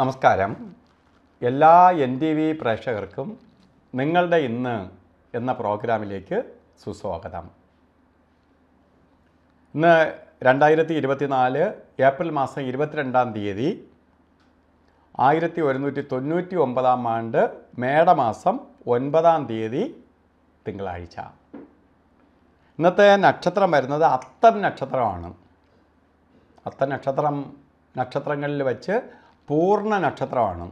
നമസ്കാരം എല്ലാ N T V പ്രേക്ഷകർക്കും നിങ്ങളുടെ ഇന്ന് എന്ന പ്രോഗ്രാമിലേക്ക് സുസ്വാഗതം ഇന്ന് രണ്ടായിരത്തി ഇരുപത്തിനാല് ഏപ്രിൽ മാസം ഇരുപത്തിരണ്ടാം തീയതി ആയിരത്തി ഒരുന്നൂറ്റി തൊണ്ണൂറ്റി ഒമ്പതാം ആണ്ട് മേടമാസം ഒൻപതാം തീയതി തിങ്കളാഴ്ച ഇന്നത്തെ നക്ഷത്രം വരുന്നത് അത്തം നക്ഷത്രമാണ് അത്തം നക്ഷത്രം നക്ഷത്രങ്ങളിൽ വച്ച് പൂർണ്ണ നക്ഷത്രമാണ്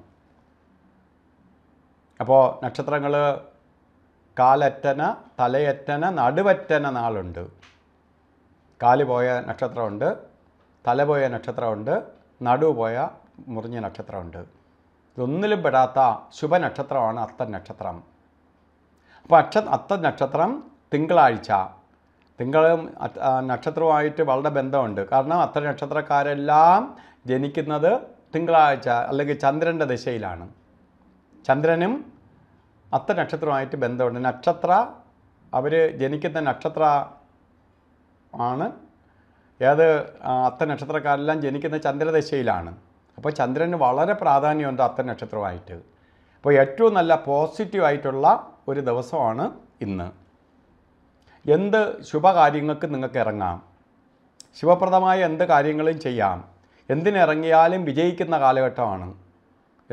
അപ്പോൾ നക്ഷത്രങ്ങൾ കാലറ്റന തലയറ്റന നടുവറ്റന നാളുണ്ട് കാല് പോയ നക്ഷത്രമുണ്ട് തല പോയ നക്ഷത്രമുണ്ട് നടു പോയ മുറിഞ്ഞ നക്ഷത്രമുണ്ട് ഇതൊന്നിലും പെടാത്ത ശുഭനക്ഷത്രമാണ് അത്ത നക്ഷത്രം അപ്പോൾ അക്ഷ അത്ത നക്ഷത്രം തിങ്കളാഴ്ച തിങ്കളും നക്ഷത്രവുമായിട്ട് വളരെ ബന്ധമുണ്ട് കാരണം അത്ത നക്ഷത്രക്കാരെല്ലാം ജനിക്കുന്നത് തിങ്കളാഴ്ച അല്ലെങ്കിൽ ചന്ദ്രൻ്റെ ദിശയിലാണ് ചന്ദ്രനും അത്ത നക്ഷത്രമായിട്ട് ബന്ധമുണ്ട് നക്ഷത്ര അവർ ജനിക്കുന്ന നക്ഷത്ര ആണ് ഏത് അത്ത നക്ഷത്രക്കാരെല്ലാം ജനിക്കുന്ന ചന്ദ്രദശയിലാണ് അപ്പോൾ ചന്ദ്രന് വളരെ പ്രാധാന്യമുണ്ട് അത്ത നക്ഷത്രമായിട്ട് അപ്പോൾ ഏറ്റവും നല്ല പോസിറ്റീവായിട്ടുള്ള ഒരു ദിവസമാണ് ഇന്ന് എന്ത് ശുഭകാര്യങ്ങൾക്ക് നിങ്ങൾക്ക് ഇറങ്ങാം ശുഭപ്രദമായ എന്ത് കാര്യങ്ങളും ചെയ്യാം എന്തിനിറങ്ങിയാലും വിജയിക്കുന്ന കാലഘട്ടമാണ്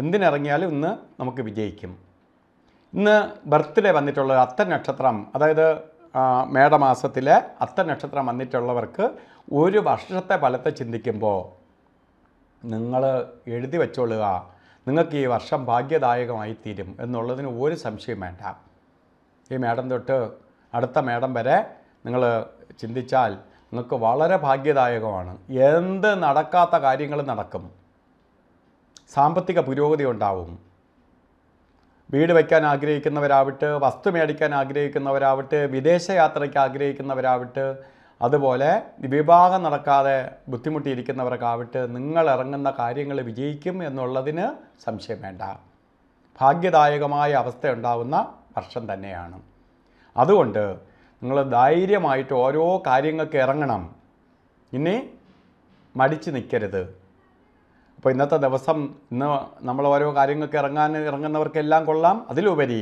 എന്തിനിറങ്ങിയാലും ഇന്ന് നമുക്ക് വിജയിക്കും ഇന്ന് ബർത്ത്ഡേ വന്നിട്ടുള്ള അത്ത നക്ഷത്രം അതായത് മേടമാസത്തിലെ അത്ത നക്ഷത്രം വന്നിട്ടുള്ളവർക്ക് ഒരു വർഷത്തെ ഫലത്തെ ചിന്തിക്കുമ്പോൾ നിങ്ങൾ എഴുതി വെച്ചോളുക നിങ്ങൾക്ക് ഈ വർഷം ഭാഗ്യദായകമായി തീരും എന്നുള്ളതിന് ഒരു സംശയം വേണ്ട ഈ മേടം തൊട്ട് അടുത്ത മേടം വരെ നിങ്ങൾ ചിന്തിച്ചാൽ നിങ്ങൾക്ക് വളരെ ഭാഗ്യദായകമാണ് എന്ത് നടക്കാത്ത കാര്യങ്ങൾ നടക്കും സാമ്പത്തിക പുരോഗതി ഉണ്ടാവും വീട് വയ്ക്കാൻ ആഗ്രഹിക്കുന്നവരാവട്ടെ വസ്തു മേടിക്കാൻ ആഗ്രഹിക്കുന്നവരാവട്ടെ വിദേശയാത്രയ്ക്ക് ആഗ്രഹിക്കുന്നവരാവട്ടെ അതുപോലെ വിവാഹം നടക്കാതെ ബുദ്ധിമുട്ടിയിരിക്കുന്നവർക്കാവട്ടെ നിങ്ങൾ ഇറങ്ങുന്ന കാര്യങ്ങൾ വിജയിക്കും എന്നുള്ളതിന് സംശയം വേണ്ട ഭാഗ്യദായകമായ അവസ്ഥ ഉണ്ടാവുന്ന വർഷം തന്നെയാണ് അതുകൊണ്ട് നിങ്ങൾ ധൈര്യമായിട്ട് ഓരോ കാര്യങ്ങൾക്ക് ഇറങ്ങണം ഇനി മടിച്ച് നിൽക്കരുത് അപ്പോൾ ഇന്നത്തെ ദിവസം ഇന്ന് നമ്മൾ ഓരോ കാര്യങ്ങൾക്ക് ഇറങ്ങാൻ ഇറങ്ങുന്നവർക്കെല്ലാം കൊള്ളാം അതിലുപരി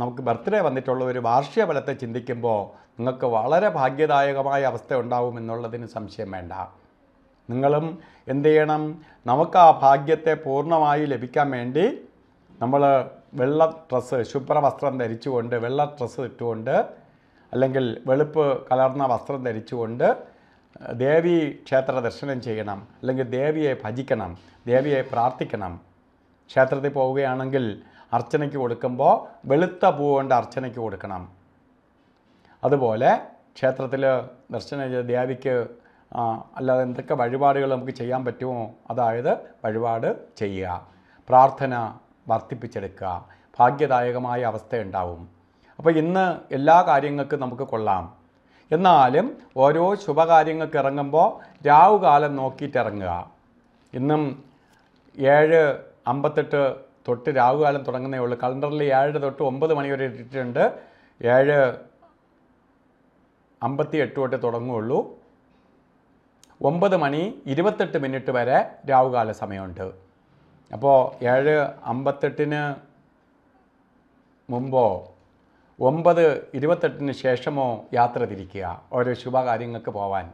നമുക്ക് ബർത്ത്ഡേ വന്നിട്ടുള്ള ഒരു വാർഷിക ഫലത്തെ ചിന്തിക്കുമ്പോൾ നിങ്ങൾക്ക് വളരെ ഭാഗ്യദായകമായ അവസ്ഥ ഉണ്ടാവും എന്നുള്ളതിന് സംശയം വേണ്ട നിങ്ങളും എന്ത് ചെയ്യണം നമുക്ക് ആ ഭാഗ്യത്തെ പൂർണ്ണമായി ലഭിക്കാൻ വേണ്ടി നമ്മൾ വെള്ള ഡ്രസ്സ് ശുഭ്രവസ്ത്രം വസ്ത്രം ധരിച്ചുകൊണ്ട് വെള്ള ഡ്രസ്സ് ഇട്ടുകൊണ്ട് അല്ലെങ്കിൽ വെളുപ്പ് കലർന്ന വസ്ത്രം ധരിച്ചുകൊണ്ട് ദേവി ക്ഷേത്ര ദർശനം ചെയ്യണം അല്ലെങ്കിൽ ദേവിയെ ഭജിക്കണം ദേവിയെ പ്രാർത്ഥിക്കണം ക്ഷേത്രത്തിൽ പോവുകയാണെങ്കിൽ അർച്ചനയ്ക്ക് കൊടുക്കുമ്പോൾ വെളുത്ത പൂ കൊണ്ട് അർച്ചനയ്ക്ക് കൊടുക്കണം അതുപോലെ ക്ഷേത്രത്തിൽ ദർശനം ചെയ്ത് ദേവിക്ക് അല്ലാതെ എന്തൊക്കെ വഴിപാടുകൾ നമുക്ക് ചെയ്യാൻ പറ്റുമോ അതായത് വഴിപാട് ചെയ്യുക പ്രാർത്ഥന വർദ്ധിപ്പിച്ചെടുക്കുക ഭാഗ്യദായകമായ അവസ്ഥ ഉണ്ടാവും അപ്പോൾ ഇന്ന് എല്ലാ കാര്യങ്ങൾക്കും നമുക്ക് കൊള്ളാം എന്നാലും ഓരോ ശുഭകാര്യങ്ങൾക്ക് ഇറങ്ങുമ്പോൾ രാവുകാലം നോക്കിയിട്ട് ഇറങ്ങുക ഇന്നും ഏഴ് അമ്പത്തെട്ട് തൊട്ട് രാവുകാലം തുടങ്ങുന്നേ ഉള്ളൂ കലണ്ടറിൽ ഏഴ് തൊട്ട് ഒമ്പത് മണിവരെ ഇട്ടിട്ടുണ്ട് ഏഴ് അമ്പത്തി എട്ട് തൊട്ട് തുടങ്ങുകയുള്ളൂ ഒമ്പത് മണി ഇരുപത്തെട്ട് മിനിറ്റ് വരെ രാവുകാല സമയമുണ്ട് അപ്പോൾ ഏഴ് അമ്പത്തെട്ടിന് മുമ്പോ ഒമ്പത് ഇരുപത്തെട്ടിന് ശേഷമോ യാത്ര തിരിക്കുക ഓരോ ശുഭകാര്യങ്ങൾക്ക് പോവാൻ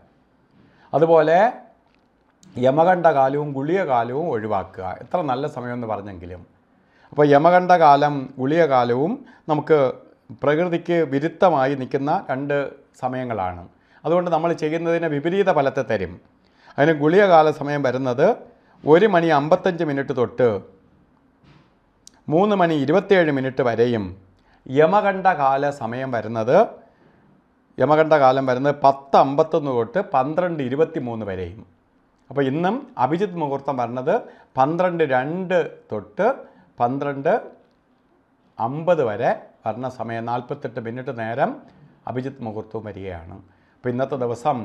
അതുപോലെ യമകണ്ഠകാലവും കാലവും കാലവും ഒഴിവാക്കുക എത്ര നല്ല സമയമെന്ന് പറഞ്ഞെങ്കിലും അപ്പോൾ യമകണ്ഠകാലം കാലം കാലവും നമുക്ക് പ്രകൃതിക്ക് വിരുദ്ധമായി നിൽക്കുന്ന രണ്ട് സമയങ്ങളാണ് അതുകൊണ്ട് നമ്മൾ ചെയ്യുന്നതിന് വിപരീത ഫലത്തെ തരും അതിന് ഗുളികകാല സമയം വരുന്നത് ഒരു മണി അമ്പത്തഞ്ച് മിനിറ്റ് തൊട്ട് മൂന്ന് മണി ഇരുപത്തേഴ് മിനിറ്റ് വരെയും യമകണ്ഠകാല സമയം വരുന്നത് യമകണ്ഠകാലം വരുന്നത് പത്ത് അമ്പത്തൊന്ന് തൊട്ട് പന്ത്രണ്ട് ഇരുപത്തി മൂന്ന് വരെയും അപ്പോൾ ഇന്നും അഭിജിത്ത് മുഹൂർത്തം വരുന്നത് പന്ത്രണ്ട് രണ്ട് തൊട്ട് പന്ത്രണ്ട് അമ്പത് വരെ വരുന്ന സമയം നാൽപ്പത്തെട്ട് മിനിറ്റ് നേരം അഭിജിത്ത് മുഹൂർത്തവും വരികയാണ് അപ്പോൾ ഇന്നത്തെ ദിവസം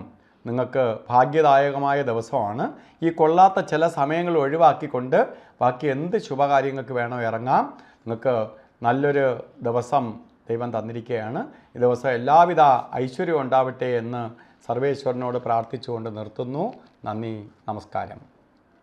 നിങ്ങൾക്ക് ഭാഗ്യദായകമായ ദിവസമാണ് ഈ കൊള്ളാത്ത ചില സമയങ്ങൾ ഒഴിവാക്കിക്കൊണ്ട് ബാക്കി എന്ത് ശുഭകാര്യങ്ങൾക്ക് വേണോ ഇറങ്ങാം നിങ്ങൾക്ക് നല്ലൊരു ദിവസം ദൈവം തന്നിരിക്കുകയാണ് ഈ ദിവസം എല്ലാവിധ ഐശ്വര്യവും ഉണ്ടാവട്ടെ എന്ന് സർവേശ്വരനോട് പ്രാർത്ഥിച്ചുകൊണ്ട് നിർത്തുന്നു നന്ദി നമസ്കാരം